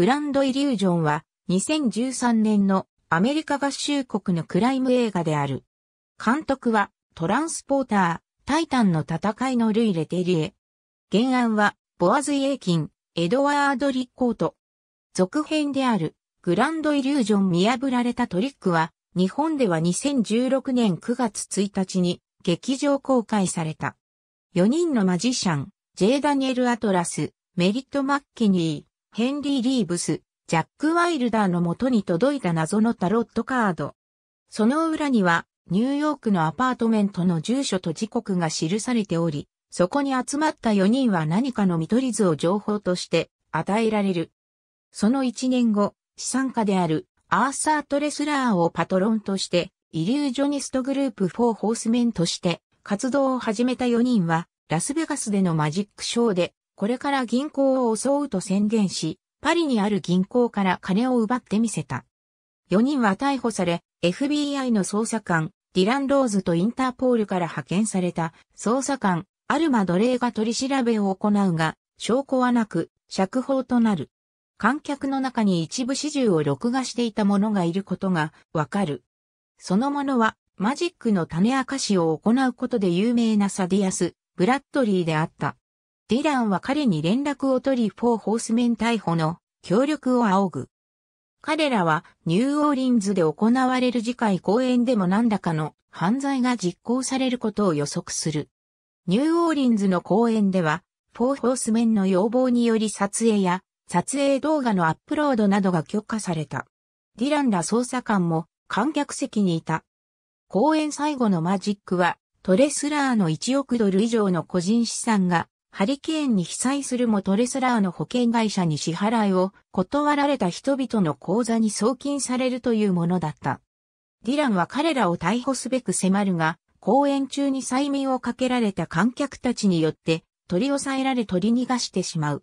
グランドイリュージョンは2013年のアメリカ合衆国のクライム映画である。監督はトランスポーター、タイタンの戦いのルイ・レテリエ。原案はボアズ・イエーキン、エドワード・リッコート。続編であるグランドイリュージョン見破られたトリックは日本では2016年9月1日に劇場公開された。4人のマジシャン、J. ダニエル・アトラス、メリット・マッケニー、ヘンリー・リーブス、ジャック・ワイルダーの元に届いた謎のタロットカード。その裏には、ニューヨークのアパートメントの住所と時刻が記されており、そこに集まった4人は何かの見取り図を情報として与えられる。その1年後、資産家であるアーサー・トレスラーをパトロンとして、イリュージョニストグループ4ホースメンとして活動を始めた4人は、ラスベガスでのマジックショーでこれから銀行を襲うと宣言し、パリにある銀行から金を奪ってみせた。4人は逮捕され、FBI の捜査官、ディラン・ローズとインターポールから派遣された捜査官、アルマ・奴隷が取り調べを行うが、証拠はなく、釈放となる。観客の中に一部始終を録画していた者がいることがわかる。その者は、マジックの種明かしを行うことで有名なサディアス、ブラッドリーであった。ディランは彼に連絡を取りフォーホースメン逮捕の協力を仰ぐ。彼らはニューオーリンズで行われる次回公演でも何らかの犯罪が実行されることを予測する。ニューオーリンズの公演では、フォーホースメンの要望により撮影や撮影動画のアップロードなどが許可された。ディランら捜査官も観客席にいた。公演最後のマジックはトレスラーの1億ドル以上の個人資産がハリケーンに被災するもトレスラーの保険会社に支払いを断られた人々の口座に送金されるというものだった。ディランは彼らを逮捕すべく迫るが、公演中に催眠をかけられた観客たちによって取り押さえられ取り逃がしてしまう。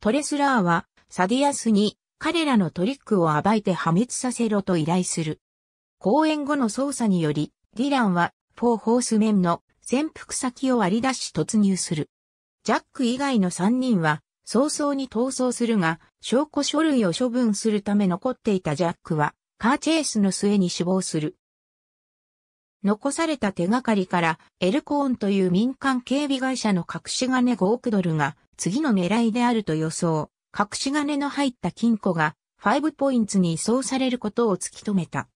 トレスラーはサディアスに彼らのトリックを暴いて破滅させろと依頼する。公演後の捜査により、ディランはフォーホースメンの潜伏先を割り出し突入する。ジャック以外の3人は早々に逃走するが、証拠書類を処分するため残っていたジャックは、カーチェイスの末に死亡する。残された手がかりから、エルコーンという民間警備会社の隠し金5億ドルが、次の狙いであると予想。隠し金の入った金庫が、ファイブポインツに移送されることを突き止めた。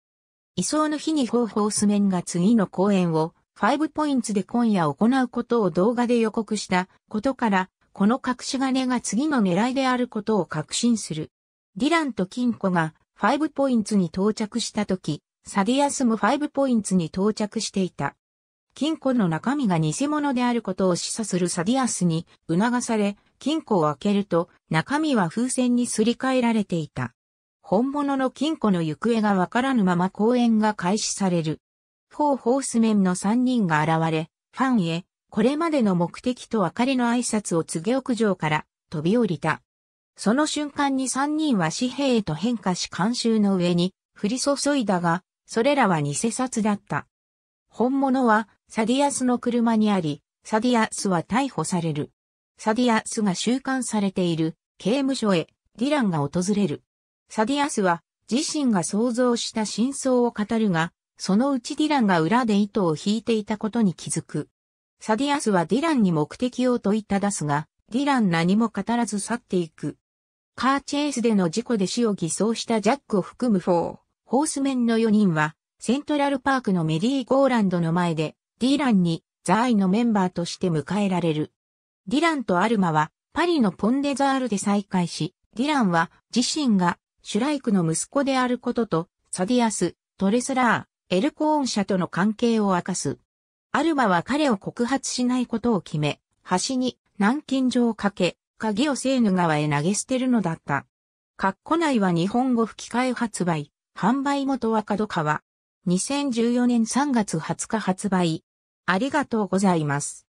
移送の日にホーホースメンが次の公演を5ポインツで今夜行うことを動画で予告したことから、この隠し金が次の狙いであることを確信する。ディランと金庫が5ポインツに到着した時、サディアスも5ポインツに到着していた。金庫の中身が偽物であることを示唆するサディアスに促され、金庫を開けると中身は風船にすり替えられていた。本物の金庫の行方がわからぬまま公演が開始される。フォーホースメンの3人が現れ、ファンへ、これまでの目的と別れの挨拶を告げ屋上から飛び降りた。その瞬間に3人は紙幣へと変化し監修の上に降り注いだが、それらは偽札だった。本物はサディアスの車にあり、サディアスは逮捕される。サディアスが収監されている刑務所へディランが訪れる。サディアスは自身が想像した真相を語るが、そのうちディランが裏で糸を引いていたことに気づく。サディアスはディランに目的を問いただすが、ディラン何も語らず去っていく。カーチェイスでの事故で死を偽装したジャックを含むフォー、ホースメンの4人は、セントラルパークのメリーゴーランドの前で、ディランに、ザーイのメンバーとして迎えられる。ディランとアルマは、パリのポンデザールで再会し、ディランは、自身が、シュライクの息子であることと、サディアス、トレスラー、エルコーン社との関係を明かす。アルマは彼を告発しないことを決め、橋に南京錠をかけ、鍵をセーヌ川へ投げ捨てるのだった。カッコ内は日本語吹き替え発売、販売元は角川。2014年3月20日発売。ありがとうございます。